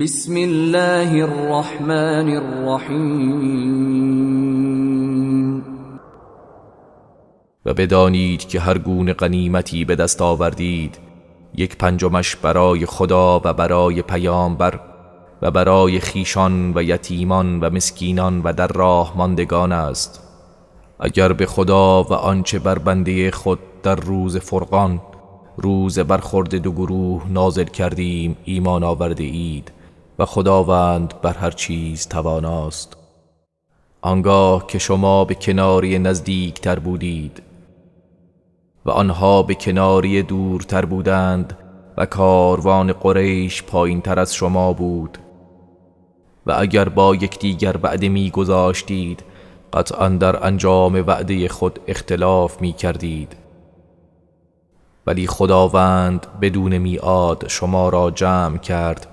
بسم الله الرحمن الرحیم و بدانید که هر گونه غنیمتی به دست آوردید یک پنجمش برای خدا و برای پیامبر و برای خیشان و یتیمان و مسکینان و در راه ماندگان است اگر به خدا و آنچه بر بنده خود در روز فرقان روز برخورد دو گروه نازل کردیم ایمان آورده اید و خداوند بر هر چیز تواناست آنگاه که شما به کناری نزدیک تر بودید و آنها به کناری دورتر بودند و کاروان قریش پایین تر از شما بود و اگر با یکدیگر وعده می گذاشتید قطعا در انجام وعده خود اختلاف می کردید ولی خداوند بدون میاد شما را جمع کرد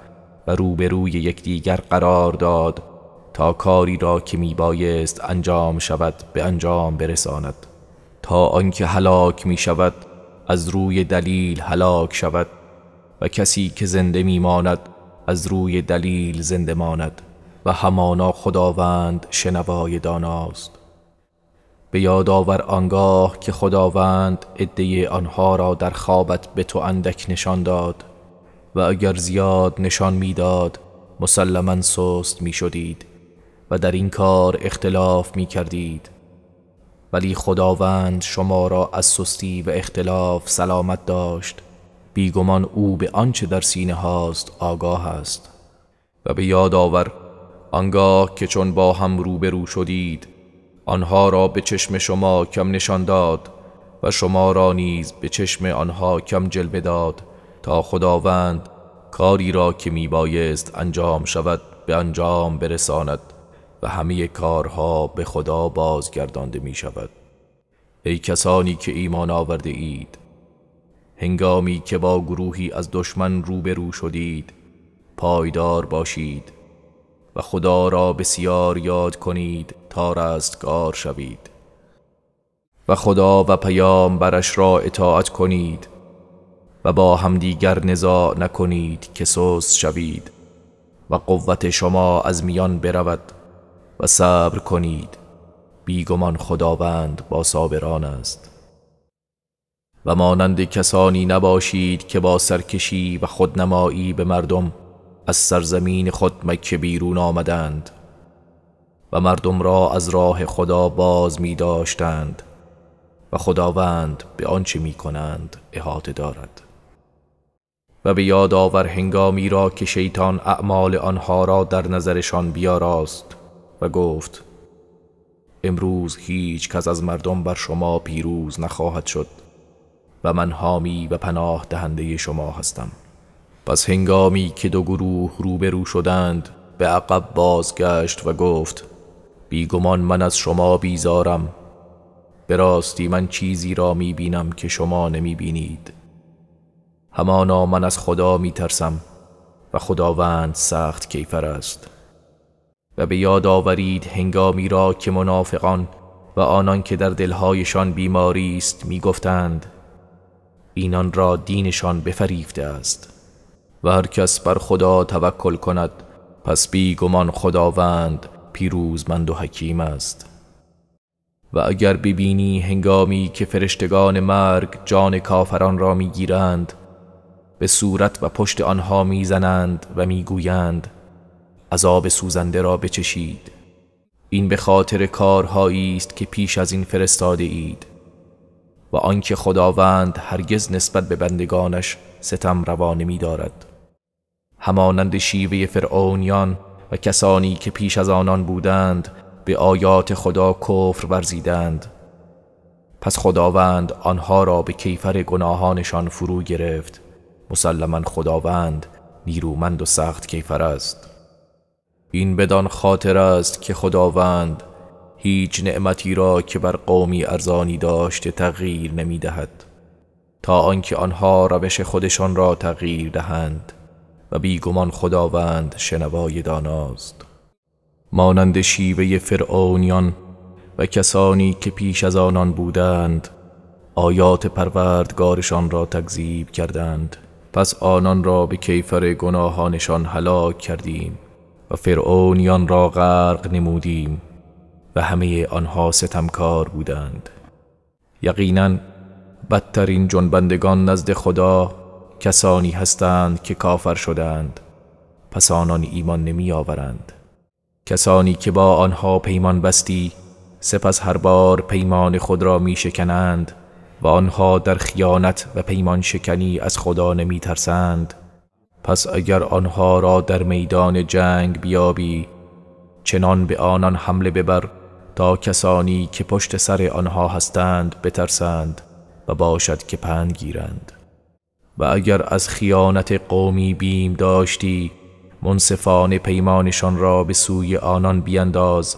و روبروی یکدیگر قرار داد تا کاری را که میبایست انجام شود به انجام برساند تا آنکه هلاک می شود از روی دلیل هلاک شود و کسی که زنده ماند از روی دلیل زنده ماند و همانا خداوند شنوای داناست به یاد آور آنگاه که خداوند عده آنها را در خوابت به تو اندک نشان داد و اگر زیاد نشان میداد مسلما سست می شدید و در این کار اختلاف می کردید ولی خداوند شما را از سستی و اختلاف سلامت داشت بیگمان او به آنچه در سینه هاست آگاه است و به یاد آور آنگاه که چون با هم روبرو شدید آنها را به چشم شما کم نشان داد و شما را نیز به چشم آنها کم جلوه داد تا خداوند کاری را که می بایست انجام شود به انجام برساند و همه کارها به خدا بازگردانده می شود ای کسانی که ایمان آورده اید هنگامی که با گروهی از دشمن روبرو شدید پایدار باشید و خدا را بسیار یاد کنید تا رستگار شوید و خدا و پیام برش را اطاعت کنید و با همدیگر نزاع نکنید که سوس شوید و قوت شما از میان برود و صبر کنید بیگمان خداوند با صابران است و مانند کسانی نباشید که با سرکشی و خودنمایی به مردم از سرزمین خود مکه بیرون آمدند و مردم را از راه خدا باز می داشتند و خداوند به آنچه می کنند احاطه دارد و به یاد آور هنگامی را که شیطان اعمال آنها را در نظرشان بیاراست و گفت امروز هیچ کس از مردم بر شما پیروز نخواهد شد و من حامی و پناه دهنده شما هستم پس هنگامی که دو گروه روبرو شدند به عقب بازگشت و گفت بیگمان من از شما بیزارم به راستی من چیزی را می بینم که شما نمی بینید همانا من از خدا می ترسم و خداوند سخت کیفر است و به یاد آورید هنگامی را که منافقان و آنان که در دلهایشان بیماری است می گفتند اینان را دینشان بفریفته است و هر کس بر خدا توکل کند پس بی گمان خداوند پیروزمند و حکیم است و اگر ببینی هنگامی که فرشتگان مرگ جان کافران را میگیرند به صورت و پشت آنها میزنند و میگویند عذاب سوزنده را بچشید این به خاطر کارهایی است که پیش از این فرستاده اید و آنکه خداوند هرگز نسبت به بندگانش ستم روانه می دارد. همانند شیوه فرعونیان و کسانی که پیش از آنان بودند به آیات خدا کفر ورزیدند پس خداوند آنها را به کیفر گناهانشان فرو گرفت مسلما خداوند نیرومند و سخت کیفر است این بدان خاطر است که خداوند هیچ نعمتی را که بر قومی ارزانی داشته تغییر نمی تا آنکه آنها روش خودشان را تغییر دهند و بیگمان خداوند شنوای داناست مانند شیوه فرعونیان و کسانی که پیش از آنان بودند آیات پروردگارشان را تکذیب کردند پس آنان را به کیفر گناهانشان هلاک کردیم و فرعونیان را غرق نمودیم و همه آنها ستمکار بودند یقینا بدترین جنبندگان نزد خدا کسانی هستند که کافر شدند پس آنان ایمان نمی آورند کسانی که با آنها پیمان بستی سپس هر بار پیمان خود را می شکنند و آنها در خیانت و پیمان شکنی از خدا نمی ترسند پس اگر آنها را در میدان جنگ بیابی چنان به آنان حمله ببر تا کسانی که پشت سر آنها هستند بترسند و باشد که پند گیرند و اگر از خیانت قومی بیم داشتی منصفانه پیمانشان را به سوی آنان بینداز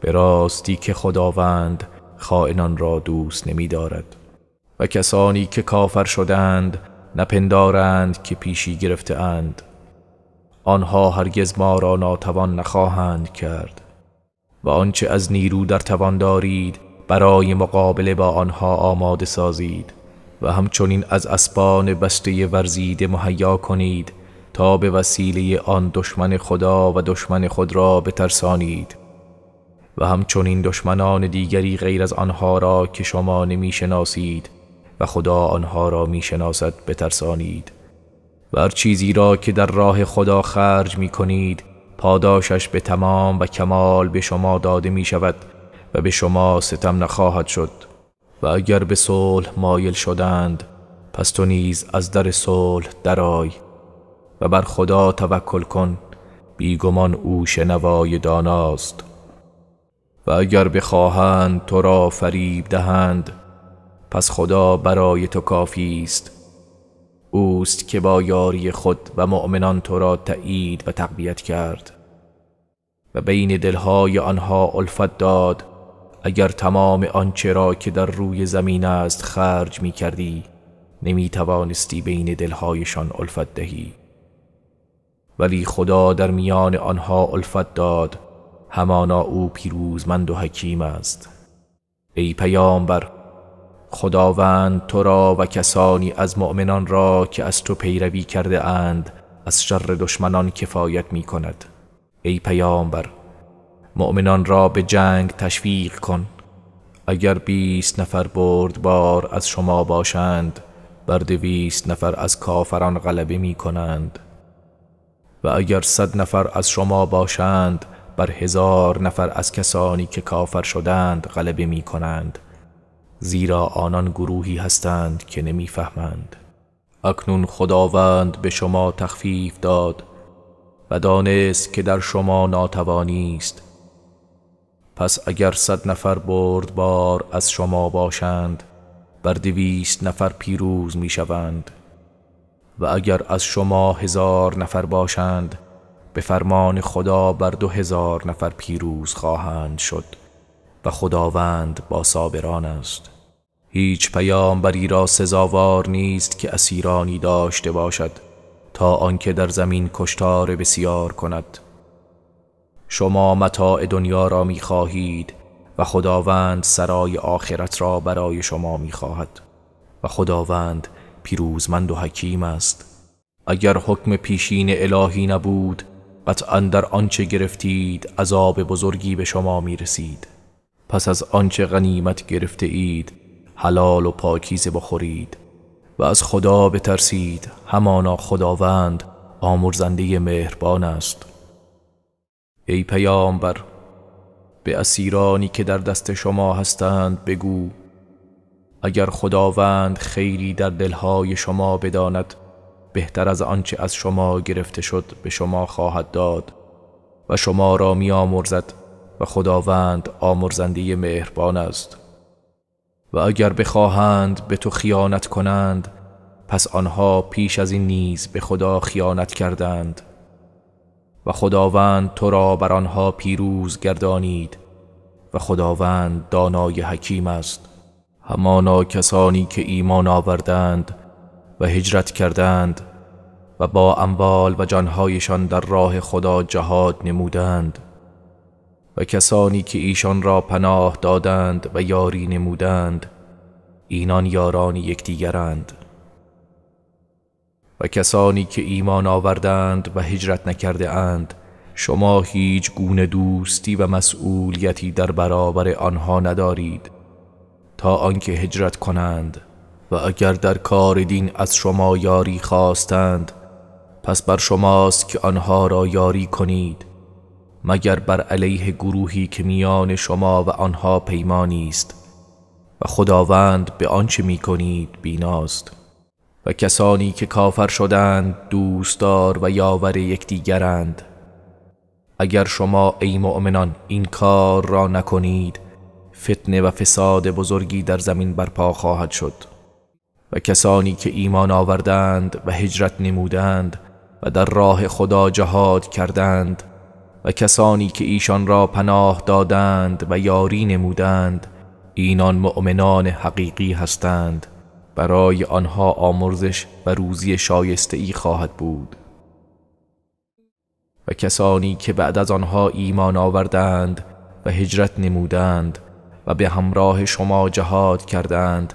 به راستی که خداوند خائنان را دوست نمی دارد و کسانی که کافر شدند نپندارند که پیشی گرفته اند آنها هرگز ما را ناتوان نخواهند کرد و آنچه از نیرو در توان دارید برای مقابله با آنها آماده سازید و همچنین از اسبان بسته ورزیده مهیا کنید تا به وسیله آن دشمن خدا و دشمن خود را بترسانید و همچنین دشمنان دیگری غیر از آنها را که شما نمیشناسید و خدا آنها را میشناسد بترسانید و هر چیزی را که در راه خدا خرج می کنید پاداشش به تمام و کمال به شما داده می شود و به شما ستم نخواهد شد و اگر به صلح مایل شدند پس تو نیز از در صلح درای و بر خدا توکل کن بیگمان او شنوای داناست و اگر بخواهند تو را فریب دهند پس خدا برای تو کافی است اوست که با یاری خود و مؤمنان تو را تأیید و تقویت کرد و بین دلهای آنها الفت داد اگر تمام آنچه را که در روی زمین است خرج می کردی نمی توانستی بین دلهایشان الفت دهی ولی خدا در میان آنها الفت داد همانا او پیروزمند و حکیم است ای پیامبر خداوند تو را و کسانی از مؤمنان را که از تو پیروی کرده اند از شر دشمنان کفایت می کند ای پیامبر مؤمنان را به جنگ تشویق کن اگر بیست نفر بردبار از شما باشند بر دویست نفر از کافران غلبه می کنند و اگر صد نفر از شما باشند بر هزار نفر از کسانی که کافر شدند غلبه می کنند زیرا آنان گروهی هستند که نمیفهمند. اکنون خداوند به شما تخفیف داد و دانست که در شما ناتوانی است پس اگر صد نفر بردبار از شما باشند بر دویست نفر پیروز می شوند و اگر از شما هزار نفر باشند به فرمان خدا بر دو هزار نفر پیروز خواهند شد و خداوند با صابران است هیچ پیامبری را سزاوار نیست که اسیرانی داشته باشد تا آنکه در زمین کشتار بسیار کند شما متاع دنیا را می و خداوند سرای آخرت را برای شما می و خداوند پیروزمند و حکیم است اگر حکم پیشین الهی نبود قطعا در آنچه گرفتید عذاب بزرگی به شما می رسید پس از آنچه غنیمت گرفته اید حلال و پاکیزه بخورید و از خدا بترسید همانا خداوند آمرزنده مهربان است ای پیامبر به اسیرانی که در دست شما هستند بگو اگر خداوند خیری در دلهای شما بداند بهتر از آنچه از شما گرفته شد به شما خواهد داد و شما را می و خداوند آمرزنده مهربان است و اگر بخواهند به تو خیانت کنند پس آنها پیش از این نیز به خدا خیانت کردند و خداوند تو را بر آنها پیروز گردانید و خداوند دانای حکیم است همانا کسانی که ایمان آوردند و هجرت کردند و با اموال و جانهایشان در راه خدا جهاد نمودند و کسانی که ایشان را پناه دادند و یاری نمودند اینان یاران یکدیگرند و کسانی که ایمان آوردند و هجرت نکرده اند شما هیچ گونه دوستی و مسئولیتی در برابر آنها ندارید تا آنکه هجرت کنند و اگر در کار دین از شما یاری خواستند پس بر شماست که آنها را یاری کنید مگر بر علیه گروهی که میان شما و آنها پیمانی است و خداوند به آنچه می کنید بیناست و کسانی که کافر شدند دوستدار و یاور یکدیگرند اگر شما ای مؤمنان این کار را نکنید فتنه و فساد بزرگی در زمین برپا خواهد شد و کسانی که ایمان آوردند و هجرت نمودند و در راه خدا جهاد کردند و کسانی که ایشان را پناه دادند و یاری نمودند اینان مؤمنان حقیقی هستند برای آنها آمرزش و روزی شایسته ای خواهد بود و کسانی که بعد از آنها ایمان آوردند و هجرت نمودند و به همراه شما جهاد کردند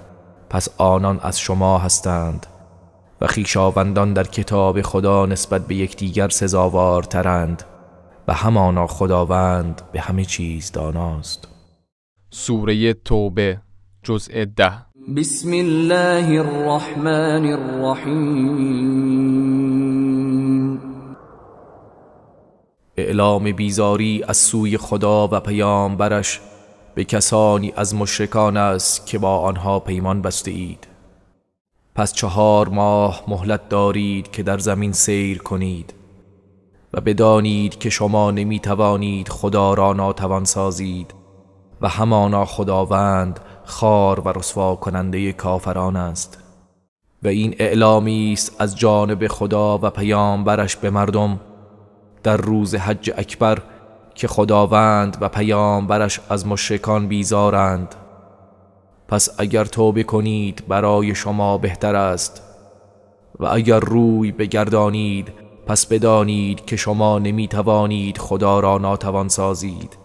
پس آنان از شما هستند و خیشاوندان در کتاب خدا نسبت به یکدیگر سزاوارترند و همانا خداوند به همه چیز داناست سوره توبه جزء ده بسم الله الرحمن الرحیم اعلام بیزاری از سوی خدا و برش به کسانی از مشرکان است که با آنها پیمان بسته اید پس چهار ماه مهلت دارید که در زمین سیر کنید و بدانید که شما نمی توانید خدا را ناتوان سازید و همانا خداوند خار و رسوا کننده کافران است و این اعلامی است از جانب خدا و پیامبرش به مردم در روز حج اکبر که خداوند و پیامبرش از مشکان بیزارند پس اگر توبه کنید برای شما بهتر است و اگر روی بگردانید پس بدانید که شما نمی توانید خدا را ناتوان سازید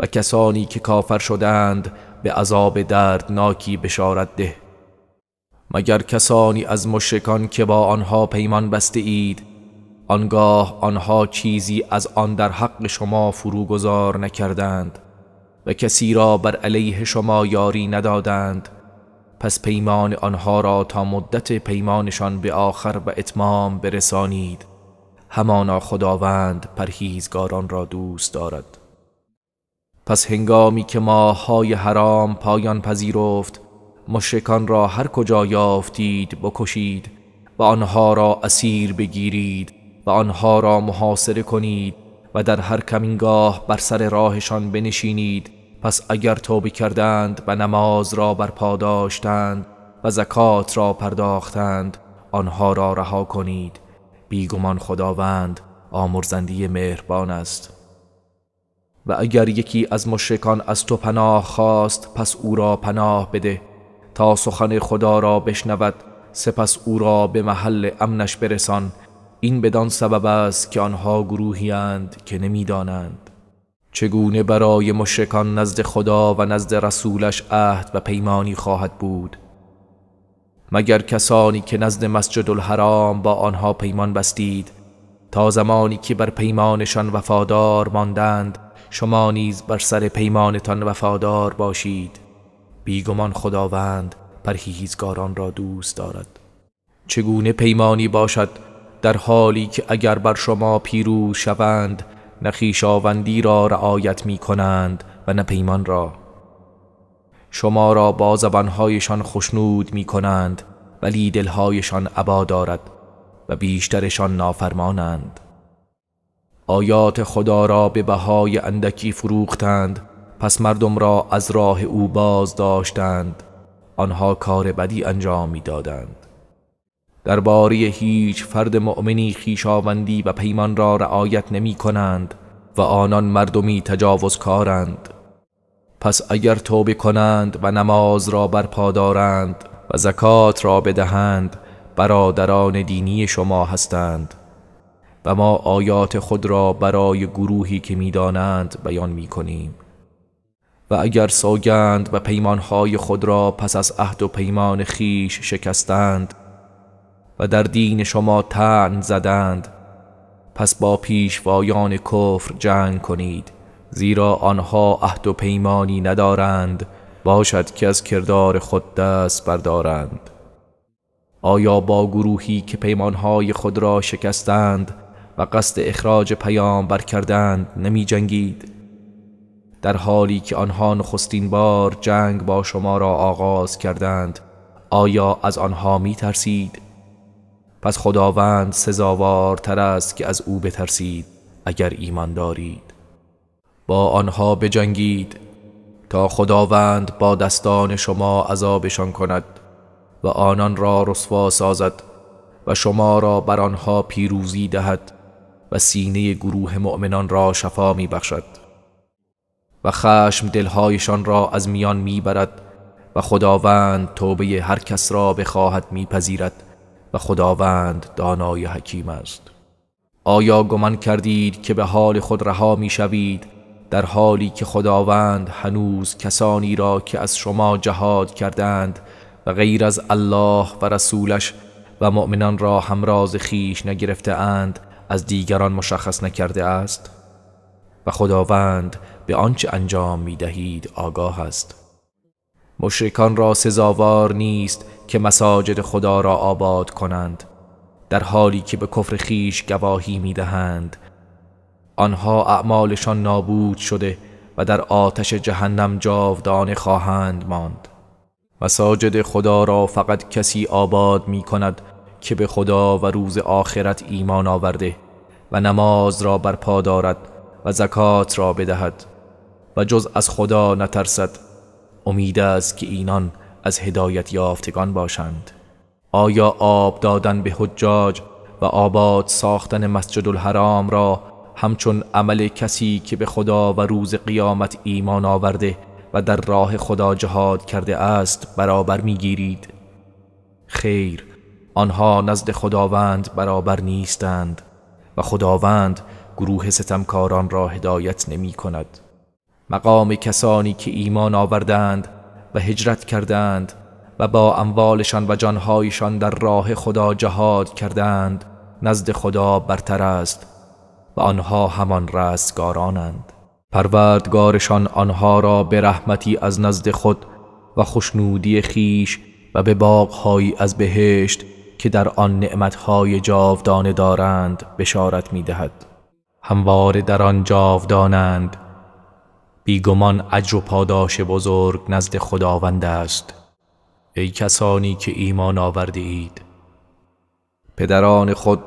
و کسانی که کافر شدند به عذاب دردناکی بشارت ده مگر کسانی از مشکان که با آنها پیمان بسته اید آنگاه آنها چیزی از آن در حق شما فروگذار نکردند و کسی را بر علیه شما یاری ندادند پس پیمان آنها را تا مدت پیمانشان به آخر و اتمام برسانید همانا خداوند پرهیزگاران را دوست دارد پس هنگامی که ماههای حرام پایان پذیرفت مشکان را هر کجا یافتید بکشید و آنها را اسیر بگیرید و آنها را محاصره کنید و در هر کمینگاه بر سر راهشان بنشینید پس اگر توبه کردند و نماز را برپا داشتند و زکات را پرداختند آنها را رها کنید بیگمان خداوند آمرزندی مهربان است و اگر یکی از مشرکان از تو پناه خواست پس او را پناه بده تا سخن خدا را بشنود سپس او را به محل امنش برسان این بدان سبب است که آنها گروهی اند که نمیدانند چگونه برای مشرکان نزد خدا و نزد رسولش عهد و پیمانی خواهد بود مگر کسانی که نزد مسجد الحرام با آنها پیمان بستید تا زمانی که بر پیمانشان وفادار ماندند شما نیز بر سر پیمانتان وفادار باشید بیگمان خداوند پرهیزگاران را دوست دارد چگونه پیمانی باشد در حالی که اگر بر شما پیروز شوند نخیشاوندی را رعایت می کنند و نه پیمان را شما را با زبانهایشان خشنود می کنند ولی دلهایشان عبا دارد و بیشترشان نافرمانند آیات خدا را به بهای اندکی فروختند پس مردم را از راه او باز داشتند آنها کار بدی انجام میدادند باری هیچ فرد مؤمنی خیشاوندی و پیمان را رعایت نمی کنند و آنان مردمی تجاوزکارند پس اگر توبه کنند و نماز را برپا دارند و زکات را بدهند برادران دینی شما هستند و ما آیات خود را برای گروهی که میدانند بیان می کنیم و اگر سوگند و پیمانهای خود را پس از عهد و پیمان خیش شکستند و در دین شما تن زدند پس با پیشوایان کفر جنگ کنید زیرا آنها عهد و پیمانی ندارند باشد که از کردار خود دست بردارند آیا با گروهی که پیمانهای خود را شکستند و قصد اخراج پیام کردند نمی جنگید در حالی که آنها نخستین بار جنگ با شما را آغاز کردند آیا از آنها می ترسید؟ پس خداوند سزاوارتر است که از او بترسید اگر ایمان دارید با آنها بجنگید تا خداوند با دستان شما عذابشان کند و آنان را رسوا سازد و شما را بر آنها پیروزی دهد و سینه گروه مؤمنان را شفا می بخشد و خشم دلهایشان را از میان می برد و خداوند توبه هر کس را بخواهد پذیرد و خداوند دانای حکیم است آیا گمان کردید که به حال خود رها شوید در حالی که خداوند هنوز کسانی را که از شما جهاد کردند و غیر از الله و رسولش و مؤمنان را همراز خیش نگرفته اند از دیگران مشخص نکرده است و خداوند به آنچه انجام می دهید آگاه است مشرکان را سزاوار نیست که مساجد خدا را آباد کنند در حالی که به کفر خیش گواهی می دهند آنها اعمالشان نابود شده و در آتش جهنم جاودانه خواهند ماند مساجد خدا را فقط کسی آباد می کند که به خدا و روز آخرت ایمان آورده و نماز را برپا دارد و زکات را بدهد و جز از خدا نترسد امید است که اینان از هدایت یافتگان باشند آیا آب دادن به حجاج و آباد ساختن مسجد الحرام را همچون عمل کسی که به خدا و روز قیامت ایمان آورده و در راه خدا جهاد کرده است برابر میگیرید خیر آنها نزد خداوند برابر نیستند و خداوند گروه ستمکاران را هدایت نمی کند مقام کسانی که ایمان آوردند و هجرت کردند و با اموالشان و جانهایشان در راه خدا جهاد کردند نزد خدا برتر است و آنها همان رستگارانند پروردگارشان آنها را به رحمتی از نزد خود و خوشنودی خیش و به باغهایی از بهشت که در آن نعمتهای جاودانه دارند بشارت می دهد همواره در آن جاودانند بیگمان اجر و پاداش بزرگ نزد خداوند است ای کسانی که ایمان آورده اید پدران خود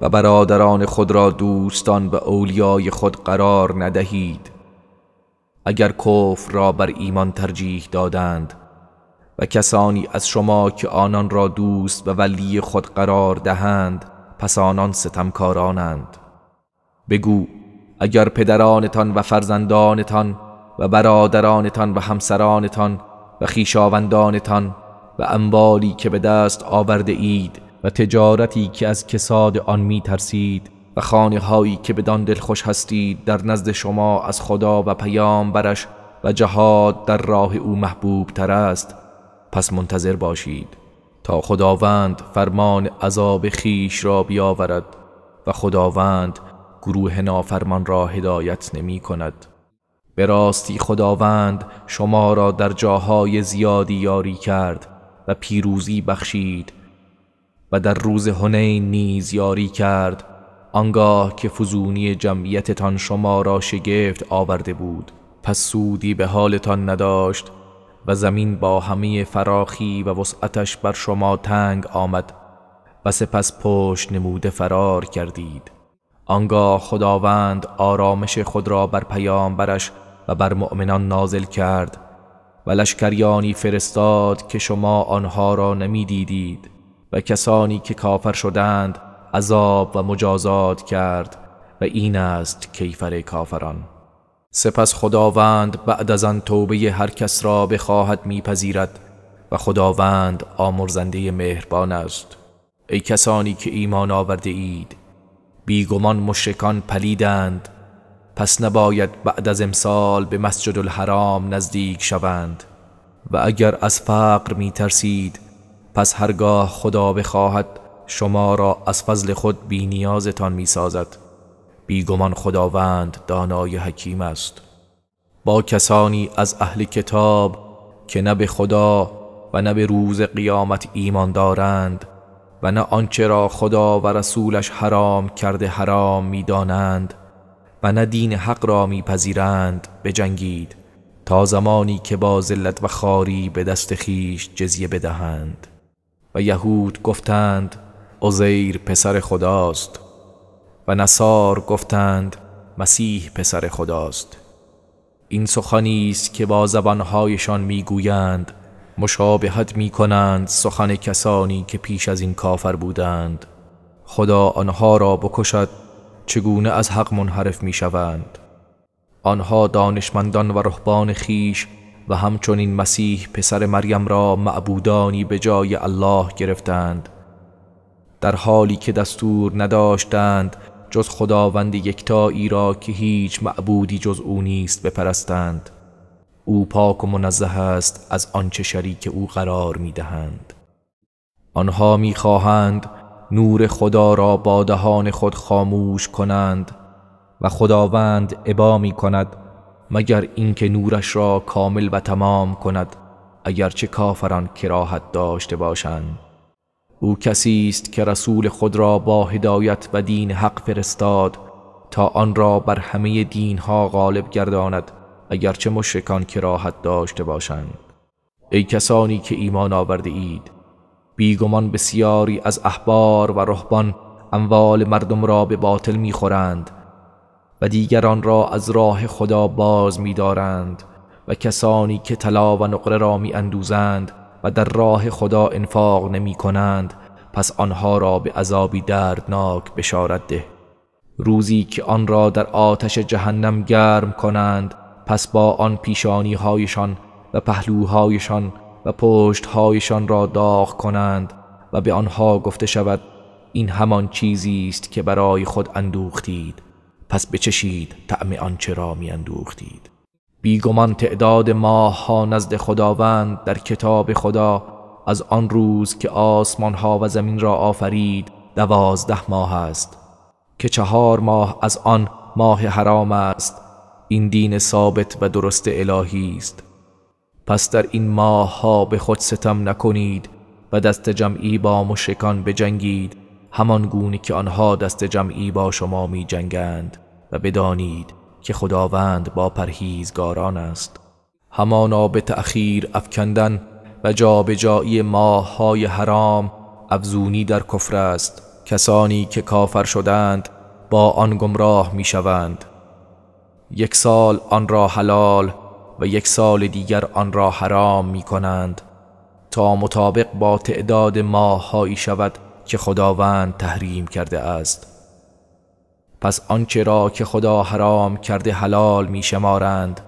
و برادران خود را دوستان و اولیای خود قرار ندهید اگر کفر را بر ایمان ترجیح دادند و کسانی از شما که آنان را دوست و ولی خود قرار دهند پس آنان ستمکارانند بگو اگر پدرانتان و فرزندانتان و برادرانتان و همسرانتان و خیشاوندانتان و اموالی که به دست آورده اید و تجارتی که از کساد آن می ترسید و خانه هایی که بدان خوش هستید در نزد شما از خدا و پیام برش و جهاد در راه او محبوب تر است پس منتظر باشید تا خداوند فرمان عذاب خیش را بیاورد و خداوند گروه نافرمان را هدایت نمی کند به راستی خداوند شما را در جاهای زیادی یاری کرد و پیروزی بخشید و در روز هنین نیز یاری کرد آنگاه که فزونی جمعیتتان شما را شگفت آورده بود پس سودی به حالتان نداشت و زمین با همه فراخی و وسعتش بر شما تنگ آمد و سپس پشت نموده فرار کردید آنگاه خداوند آرامش خود را بر پیامبرش و بر مؤمنان نازل کرد و لشکریانی فرستاد که شما آنها را نمیدیدید و کسانی که کافر شدند عذاب و مجازات کرد و این است کیفر کافران سپس خداوند بعد از آن توبه هر کس را بخواهد میپذیرد و خداوند آمرزنده مهربان است ای کسانی که ایمان آورده اید بیگمان مشکان پلیدند پس نباید بعد از امسال به مسجد الحرام نزدیک شوند و اگر از فقر می ترسید پس هرگاه خدا بخواهد شما را از فضل خود بینیازتان میسازد. می سازد بیگمان خداوند دانای حکیم است با کسانی از اهل کتاب که نه به خدا و نه به روز قیامت ایمان دارند و نه آنچه را خدا و رسولش حرام کرده حرام میدانند و نه دین حق را میپذیرند بجنگید تا زمانی که با ذلت و خاری به دست خیش جزیه بدهند و یهود گفتند عزیر پسر خداست و نصار گفتند مسیح پسر خداست این سخنی است که با زبانهایشان میگویند مشابهت میکنند سخن کسانی که پیش از این کافر بودند خدا آنها را بکشد چگونه از حق منحرف میشوند آنها دانشمندان و رهبان خیش و همچنین مسیح پسر مریم را معبودانی به جای الله گرفتند در حالی که دستور نداشتند جز خداوند یکتایی را که هیچ معبودی جز او نیست بپرستند او پاک و منزه است از آنچه شریک او قرار میدهند آنها میخواهند نور خدا را با دهان خود خاموش کنند و خداوند عبا می کند مگر اینکه نورش را کامل و تمام کند اگرچه کافران کراهت داشته باشند او کسی است که رسول خود را با هدایت و دین حق فرستاد تا آن را بر همه دین ها غالب گرداند اگرچه مشرکان کراهت داشته باشند ای کسانی که ایمان آورده اید بیگمان بسیاری از احبار و رهبان اموال مردم را به باطل میخورند و دیگران را از راه خدا باز میدارند و کسانی که طلا و نقره را میاندوزند و در راه خدا انفاق نمی کنند پس آنها را به عذابی دردناک بشارت ده روزی که آن را در آتش جهنم گرم کنند پس با آن پیشانی هایشان و پهلوهایشان و پشتهایشان را داغ کنند و به آنها گفته شود این همان چیزی است که برای خود اندوختید پس بچشید طعم آنچه را می اندوختید بیگمان تعداد ماه ها نزد خداوند در کتاب خدا از آن روز که آسمان ها و زمین را آفرید دوازده ماه است که چهار ماه از آن ماه حرام است این دین ثابت و درست الهی است پس در این ماه ها به خود ستم نکنید و دست جمعی با مشکان بجنگید همان گونه که آنها دست جمعی با شما می جنگند و بدانید که خداوند با پرهیزگاران است همانا به تأخیر افکندن و جابجایی ماههای حرام افزونی در کفر است کسانی که کافر شدند با آن گمراه می شوند یک سال آن را حلال و یک سال دیگر آن را حرام می کنند تا مطابق با تعداد ماههایی شود که خداوند تحریم کرده است پس آنچه را که خدا حرام کرده حلال می شمارند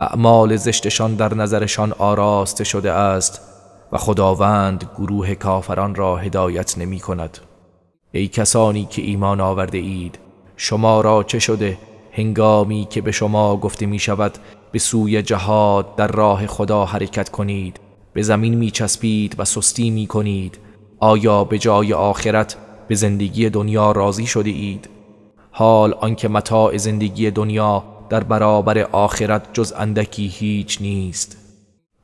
اعمال زشتشان در نظرشان آراسته شده است و خداوند گروه کافران را هدایت نمی کند ای کسانی که ایمان آورده اید شما را چه شده هنگامی که به شما گفته می شود به سوی جهاد در راه خدا حرکت کنید به زمین می چسبید و سستی می کنید آیا به جای آخرت به زندگی دنیا راضی شده اید حال آنکه متاع زندگی دنیا در برابر آخرت جز اندکی هیچ نیست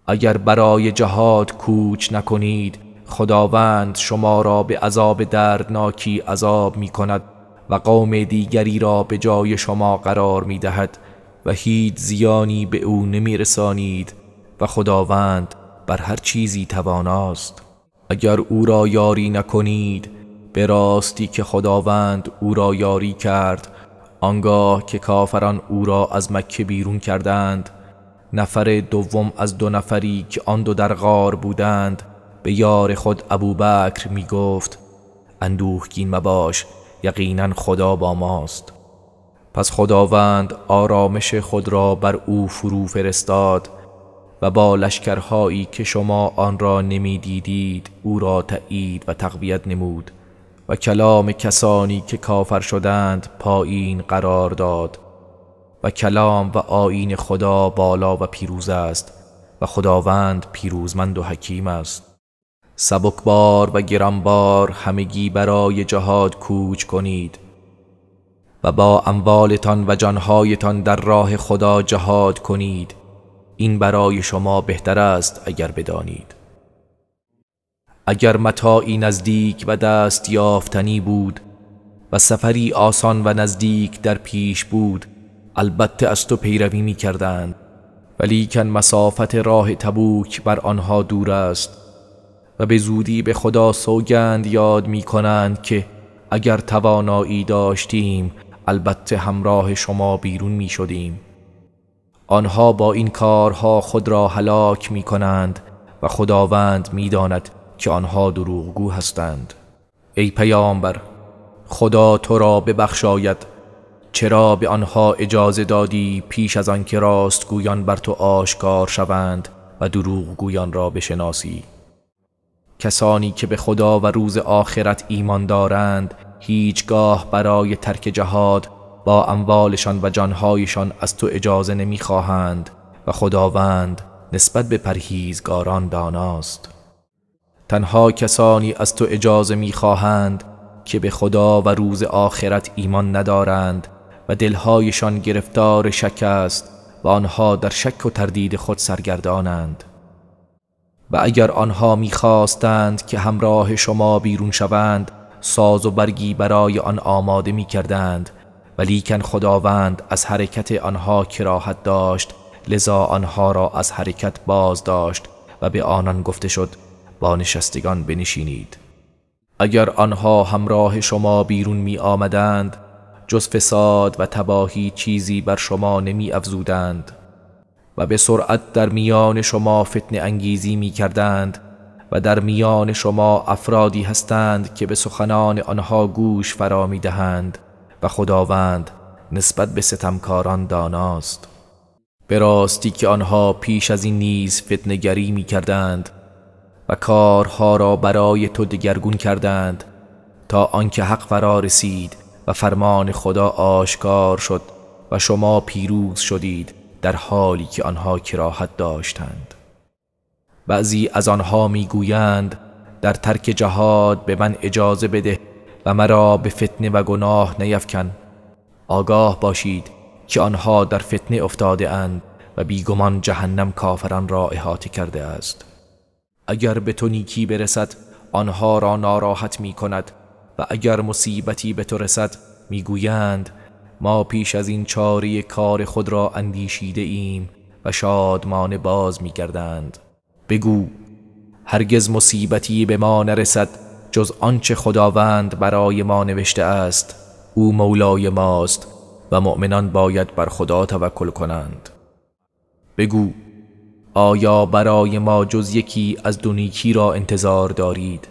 اگر برای جهاد کوچ نکنید خداوند شما را به عذاب دردناکی عذاب می کند و قوم دیگری را به جای شما قرار می دهد و هیچ زیانی به او نمی رسانید و خداوند بر هر چیزی تواناست اگر او را یاری نکنید به راستی که خداوند او را یاری کرد آنگاه که کافران او را از مکه بیرون کردند نفر دوم از دو نفری که آن دو در غار بودند به یار خود بکر می گفت اندوهگین مباش یقینا خدا با ماست پس خداوند آرامش خود را بر او فرو فرستاد و با لشکرهایی که شما آن را نمی دیدید او را تأیید و تقویت نمود و کلام کسانی که کافر شدند پایین قرار داد و کلام و آین خدا بالا و پیروز است و خداوند پیروزمند و حکیم است سبکبار و گرانبار همگی برای جهاد کوچ کنید و با اموالتان و جانهایتان در راه خدا جهاد کنید این برای شما بهتر است اگر بدانید اگر متاعی نزدیک و دست یافتنی بود و سفری آسان و نزدیک در پیش بود البته از تو پیروی می کردند ولیکن مسافت راه تبوک بر آنها دور است و به زودی به خدا سوگند یاد می کنند که اگر توانایی داشتیم البته همراه شما بیرون می شدیم آنها با این کارها خود را هلاک می کنند و خداوند می داند که آنها دروغگو هستند ای پیامبر خدا تو را ببخشاید چرا به آنها اجازه دادی پیش از آنکه راستگویان بر تو آشکار شوند و دروغگویان را بشناسی کسانی که به خدا و روز آخرت ایمان دارند هیچگاه برای ترک جهاد با اموالشان و جانهایشان از تو اجازه نمیخواهند و خداوند نسبت به پرهیزگاران داناست تنها کسانی از تو اجازه میخواهند که به خدا و روز آخرت ایمان ندارند و دلهایشان گرفتار شک است و آنها در شک و تردید خود سرگردانند و اگر آنها میخواستند که همراه شما بیرون شوند ساز و برگی برای آن آماده میکردند ولیکن خداوند از حرکت آنها کراهت داشت لذا آنها را از حرکت باز داشت و به آنان گفته شد با نشستگان بنشینید اگر آنها همراه شما بیرون می آمدند جز فساد و تباهی چیزی بر شما نمی افزودند و به سرعت در میان شما فتن انگیزی می کردند و در میان شما افرادی هستند که به سخنان آنها گوش فرا می دهند و خداوند نسبت به ستمکاران داناست به راستی که آنها پیش از این نیز فتنگری می کردند و کارها را برای تو دگرگون کردند تا آنکه حق فرا رسید و فرمان خدا آشکار شد و شما پیروز شدید در حالی که آنها کراهت داشتند بعضی از آنها میگویند در ترک جهاد به من اجازه بده و مرا به فتنه و گناه نیفکن آگاه باشید که آنها در فتنه افتاده اند و بیگمان جهنم کافران را احاطه کرده است اگر به تو نیکی برسد آنها را ناراحت می کند و اگر مصیبتی به تو رسد میگویند ما پیش از این چاری کار خود را اندیشیده ایم و شادمان باز می میگردند بگو هرگز مصیبتی به ما نرسد جز آنچه خداوند برای ما نوشته است او مولای ماست و مؤمنان باید بر خدا توکل کنند بگو آیا برای ما جز یکی از دونیکی را انتظار دارید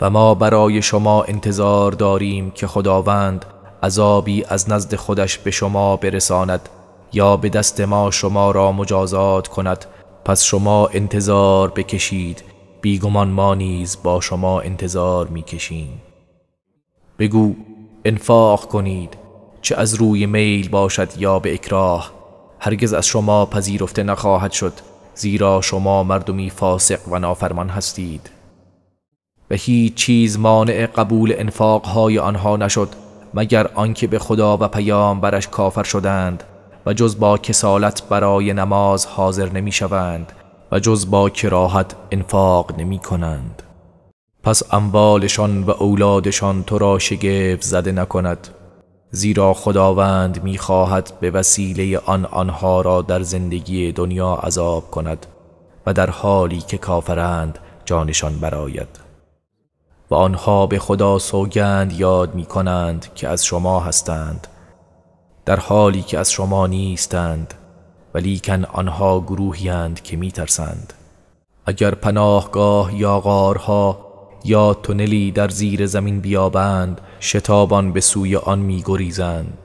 و ما برای شما انتظار داریم که خداوند عذابی از نزد خودش به شما برساند یا به دست ما شما را مجازات کند پس شما انتظار بکشید بیگمان ما نیز با شما انتظار میکشیم بگو انفاق کنید چه از روی میل باشد یا به اکراه هرگز از شما پذیرفته نخواهد شد زیرا شما مردمی فاسق و نافرمان هستید و هیچ چیز مانع قبول انفاقهای آنها نشد مگر آنکه به خدا و پیام برش کافر شدند و جز با کسالت برای نماز حاضر نمی شوند و جز با کراحت انفاق نمی کنند پس اموالشان و اولادشان تو را شگفت زده نکند زیرا خداوند میخواهد به وسیله آن آنها را در زندگی دنیا عذاب کند و در حالی که کافرند جانشان براید و آنها به خدا سوگند یاد می کنند که از شما هستند در حالی که از شما نیستند ولیکن آنها گروهی هند که می ترسند. اگر پناهگاه یا غارها یا تونلی در زیر زمین بیابند شتابان به سوی آن میگریزند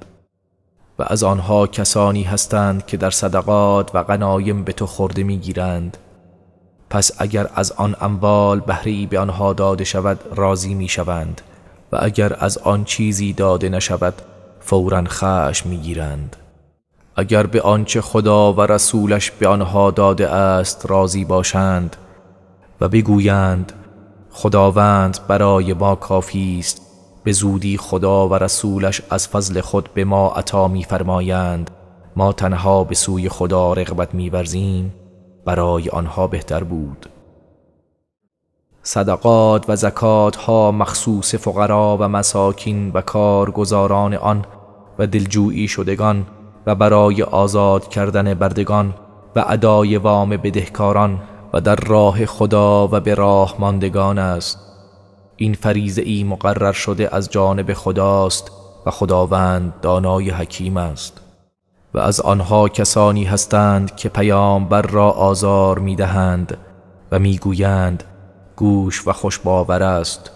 و از آنها کسانی هستند که در صدقات و غنایم به تو خورده میگیرند پس اگر از آن اموال بهری به آنها داده شود راضی میشوند و اگر از آن چیزی داده نشود فورا خشم میگیرند اگر به آنچه خدا و رسولش به آنها داده است راضی باشند و بگویند خداوند برای ما کافی است به زودی خدا و رسولش از فضل خود به ما عطا میفرمایند ما تنها به سوی خدا رغبت میورزیم برای آنها بهتر بود صدقات و زکات ها مخصوص فقرا و مساکین و کارگزاران آن و دلجویی شدگان و برای آزاد کردن بردگان و ادای وام بدهکاران و در راه خدا و به راه ماندگان است این فریزه ای مقرر شده از جانب خداست و خداوند دانای حکیم است و از آنها کسانی هستند که بر را آزار دهند و گویند گوش و خوشباور است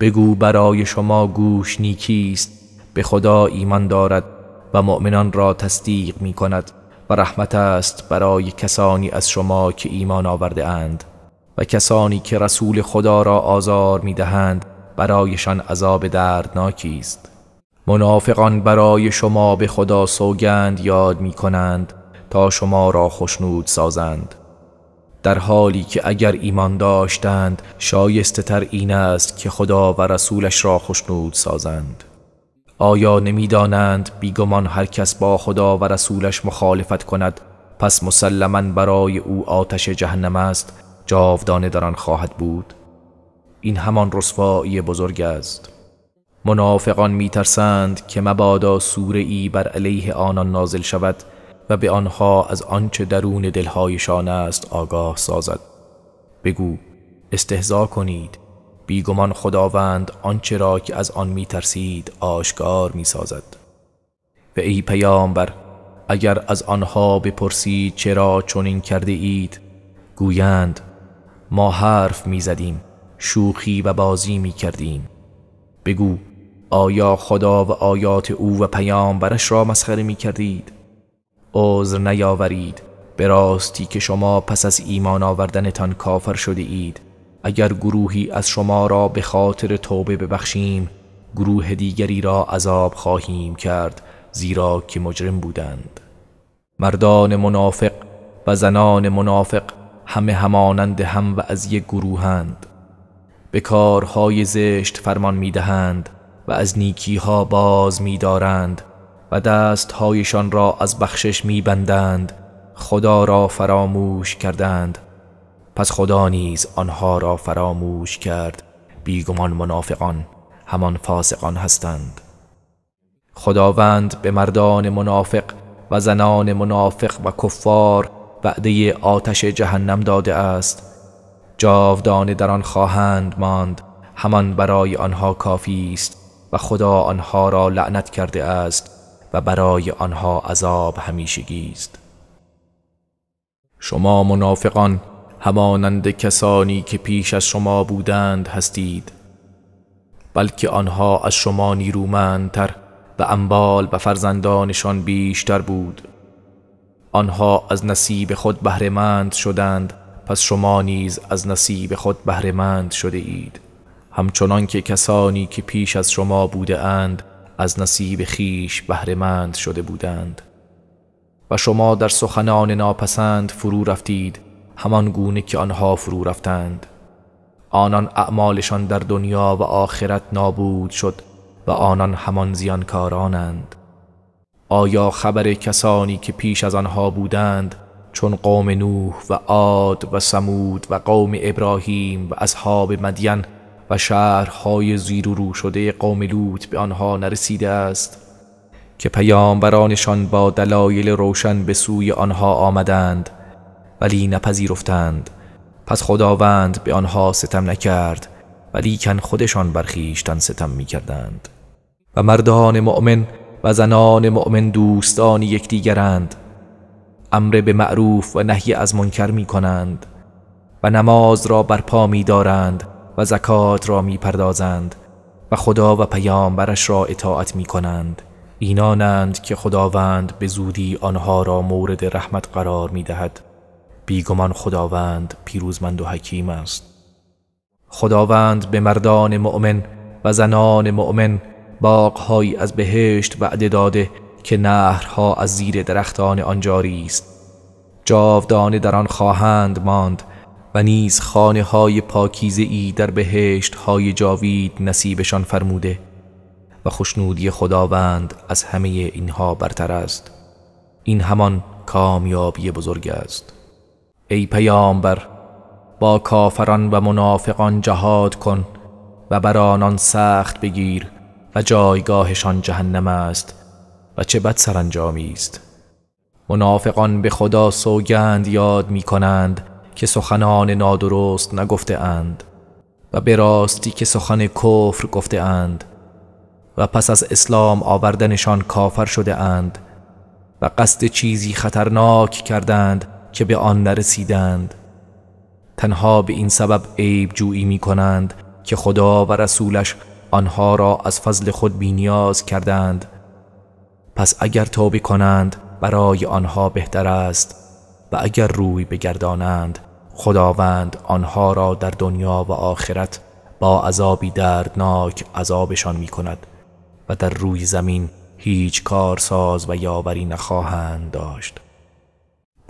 بگو برای شما گوش نیکیست به خدا ایمان دارد و مؤمنان را تصدیق می کند رحمت است برای کسانی از شما که ایمان آورده اند و کسانی که رسول خدا را آزار می دهند برایشان عذاب دردناکی است منافقان برای شما به خدا سوگند یاد می کنند تا شما را خشنود سازند در حالی که اگر ایمان داشتند شایسته تر این است که خدا و رسولش را خشنود سازند آیا نمیدانند بیگمان هر کس با خدا و رسولش مخالفت کند پس مسلما برای او آتش جهنم است جاودانه در آن خواهد بود این همان رسوایی بزرگ است منافقان میترسند که مبادا سوره ای بر علیه آنان نازل شود و به آنها از آنچه درون دلهایشان است آگاه سازد بگو استهزا کنید بیگمان خداوند آنچه را که از آن میترسید آشکار میسازد و ای پیامبر اگر از آنها بپرسید چرا چنین کرده اید گویند ما حرف میزدیم شوخی و بازی میکردیم بگو آیا خدا و آیات او و پیامبرش را مسخره میکردید عذر نیاورید به راستی که شما پس از ایمان آوردنتان کافر شده اید اگر گروهی از شما را به خاطر توبه ببخشیم گروه دیگری را عذاب خواهیم کرد زیرا که مجرم بودند مردان منافق و زنان منافق همه همانند هم و از یک گروهند به کارهای زشت فرمان میدهند و از نیکیها باز میدارند و دستهایشان را از بخشش میبندند خدا را فراموش کردند پس خدا نیز آنها را فراموش کرد بیگمان منافقان همان فاسقان هستند خداوند به مردان منافق و زنان منافق و کفار وعده آتش جهنم داده است جاودانه در آن خواهند ماند همان برای آنها کافی است و خدا آنها را لعنت کرده است و برای آنها عذاب همیشگی است شما منافقان همانند کسانی که پیش از شما بودند هستید بلکه آنها از شما نیرومندتر و انبال و فرزندانشان بیشتر بود آنها از نصیب خود بهرهمند شدند پس شما نیز از نصیب خود بهرهمند شده اید همچنان که کسانی که پیش از شما بوده اند از نصیب خیش بهرهمند شده بودند و شما در سخنان ناپسند فرو رفتید همان گونه که آنها فرو رفتند آنان اعمالشان در دنیا و آخرت نابود شد و آنان همان زیانکارانند آیا خبر کسانی که پیش از آنها بودند چون قوم نوح و عاد و سمود و قوم ابراهیم و اصحاب مدین و شهرهای زیر و رو شده قوم لوط به آنها نرسیده است که پیامبرانشان با دلایل روشن به سوی آنها آمدند ولی نپذیرفتند پس خداوند به آنها ستم نکرد ولی کن خودشان برخیشتن ستم میکردند. و مردان مؤمن و زنان مؤمن دوستان یکدیگرند امر به معروف و نهی از منکر میکنند. و نماز را برپا پا دارند و زکات را میپردازند. و خدا و پیامبرش را اطاعت می کنند اینانند که خداوند به زودی آنها را مورد رحمت قرار میدهد. بیگمان خداوند پیروزمند و حکیم است خداوند به مردان مؤمن و زنان مؤمن باغهایی از بهشت وعده داده که نهرها از زیر درختان آنجاری است جاودانه در آن خواهند ماند و نیز خانه های پاکیزه ای در بهشت های جاوید نصیبشان فرموده و خوشنودی خداوند از همه اینها برتر است این همان کامیابی بزرگ است ای پیامبر با کافران و منافقان جهاد کن و بر آنان سخت بگیر و جایگاهشان جهنم است و چه بد سرانجامی است منافقان به خدا سوگند یاد می کنند که سخنان نادرست نگفته اند و به راستی که سخن کفر گفته اند و پس از اسلام آوردنشان کافر شده اند و قصد چیزی خطرناک کردند که به آن نرسیدند تنها به این سبب عیب جویی می کنند که خدا و رسولش آنها را از فضل خود بینیاز کردند پس اگر توبه کنند برای آنها بهتر است و اگر روی بگردانند خداوند آنها را در دنیا و آخرت با عذابی دردناک عذابشان می کند و در روی زمین هیچ کارساز و یاوری نخواهند داشت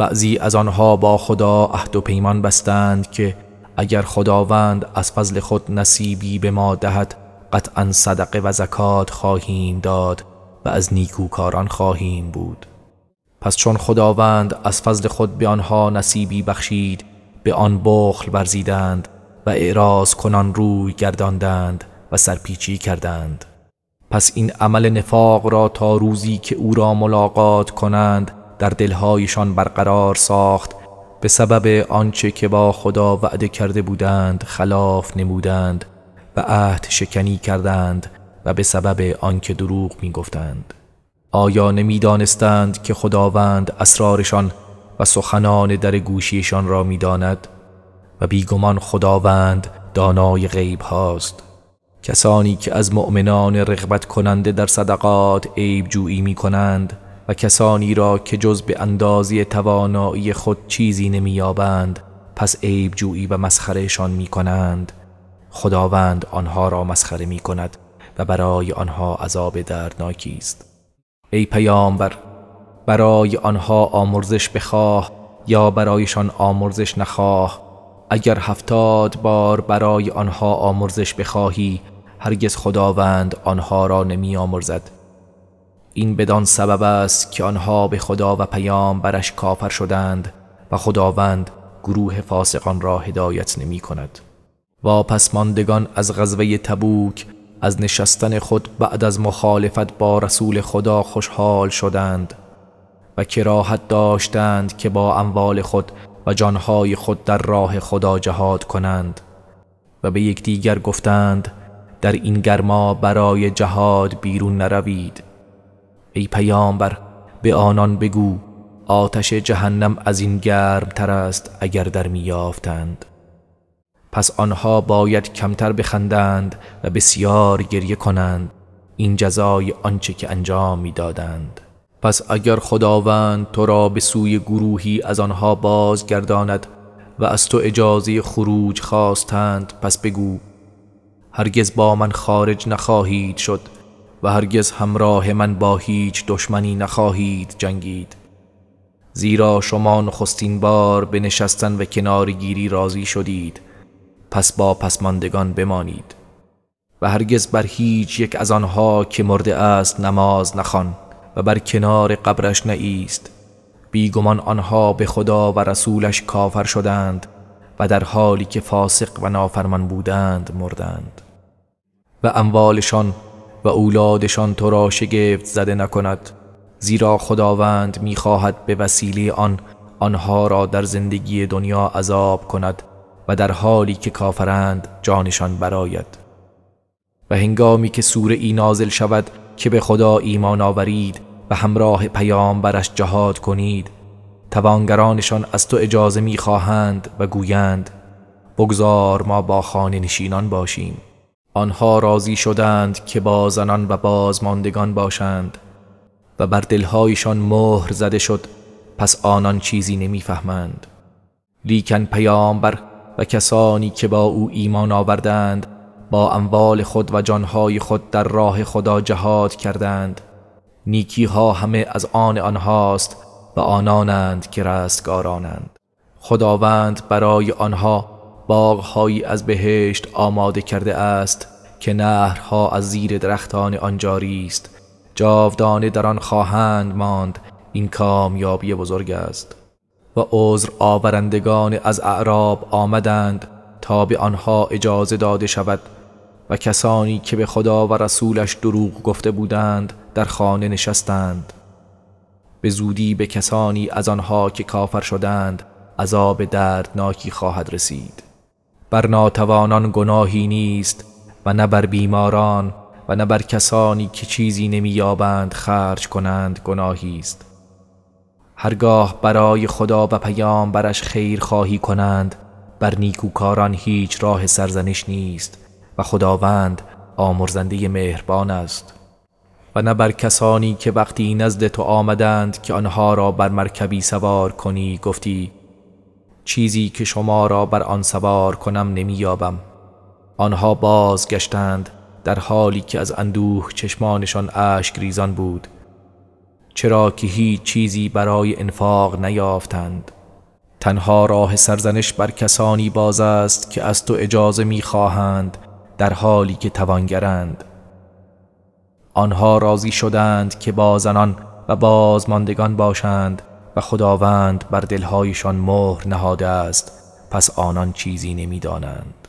بعضی از آنها با خدا عهد و پیمان بستند که اگر خداوند از فضل خود نصیبی به ما دهد قطعا صدقه و زکات خواهیم داد و از نیکوکاران خواهیم بود پس چون خداوند از فضل خود به آنها نصیبی بخشید به آن بخل ورزیدند و اعراض کنان روی گرداندند و سرپیچی کردند پس این عمل نفاق را تا روزی که او را ملاقات کنند در دلهایشان برقرار ساخت به سبب آنچه که با خدا وعده کرده بودند خلاف نمودند و عهد شکنی کردند و به سبب آنکه دروغ می گفتند. آیا نمیدانستند که خداوند اسرارشان و سخنان در گوشیشان را می و بیگمان خداوند دانای غیب هاست کسانی که از مؤمنان رغبت کننده در صدقات عیب جویی می کنند و کسانی را که جز به اندازی توانایی خود چیزی نمییابند پس عیب جویی و مسخرهشان می کنند خداوند آنها را مسخره می کند و برای آنها عذاب دردناکی است ای پیامبر برای آنها آمرزش بخواه یا برایشان آمرزش نخواه اگر هفتاد بار برای آنها آمرزش بخواهی هرگز خداوند آنها را نمی آمرزد این بدان سبب است که آنها به خدا و پیام برش کافر شدند و خداوند گروه فاسقان را هدایت نمی کند و پس ماندگان از غزوه تبوک از نشستن خود بعد از مخالفت با رسول خدا خوشحال شدند و کراحت داشتند که با اموال خود و جانهای خود در راه خدا جهاد کنند و به یکدیگر گفتند در این گرما برای جهاد بیرون نروید ای پیامبر به آنان بگو آتش جهنم از این گرم تر است اگر در میافتند پس آنها باید کمتر بخندند و بسیار گریه کنند این جزای آنچه که انجام میدادند پس اگر خداوند تو را به سوی گروهی از آنها بازگرداند و از تو اجازه خروج خواستند پس بگو هرگز با من خارج نخواهید شد و هرگز همراه من با هیچ دشمنی نخواهید جنگید زیرا شما نخستین بار به نشستن و کنارگیری راضی شدید پس با پسماندگان بمانید و هرگز بر هیچ یک از آنها که مرده است نماز نخوان و بر کنار قبرش نایست بیگمان آنها به خدا و رسولش کافر شدند و در حالی که فاسق و نافرمان بودند مردند و اموالشان و اولادشان تو را شگفت زده نکند زیرا خداوند میخواهد به وسیله آن آنها را در زندگی دنیا عذاب کند و در حالی که کافرند جانشان براید و هنگامی که سوره ای نازل شود که به خدا ایمان آورید و همراه پیامبرش جهاد کنید توانگرانشان از تو اجازه میخواهند و گویند بگذار ما با خانه نشینان باشیم آنها راضی شدند که با زنان و بازماندگان باشند و بر دلهایشان مهر زده شد پس آنان چیزی نمیفهمند لیکن پیامبر و کسانی که با او ایمان آوردند با اموال خود و جانهای خود در راه خدا جهاد کردند نیکی همه از آن آنهاست و آنانند که رستگارانند خداوند برای آنها باغهایی از بهشت آماده کرده است که نهرها از زیر درختان آن جاری است جاودانه در آن خواهند ماند این کامیابی بزرگ است و عذر آورندگان از اعراب آمدند تا به آنها اجازه داده شود و کسانی که به خدا و رسولش دروغ گفته بودند در خانه نشستند به زودی به کسانی از آنها که کافر شدند عذاب دردناکی خواهد رسید بر ناتوانان گناهی نیست و نه بر بیماران و نه بر کسانی که چیزی نمییابند خرج کنند گناهی است هرگاه برای خدا و پیام برش خیر خواهی کنند بر نیکوکاران هیچ راه سرزنش نیست و خداوند آمرزنده مهربان است و نه بر کسانی که وقتی نزد تو آمدند که آنها را بر مرکبی سوار کنی گفتی چیزی که شما را بر آن سوار کنم نمییابم آنها بازگشتند در حالی که از اندوه چشمانشان اشک ریزان بود چرا که هیچ چیزی برای انفاق نیافتند تنها راه سرزنش بر کسانی باز است که از تو اجازه میخواهند در حالی که توانگرند آنها راضی شدند که بازنان و بازماندگان باشند و خداوند بر دلهایشان مهر نهاده است پس آنان چیزی نمیدانند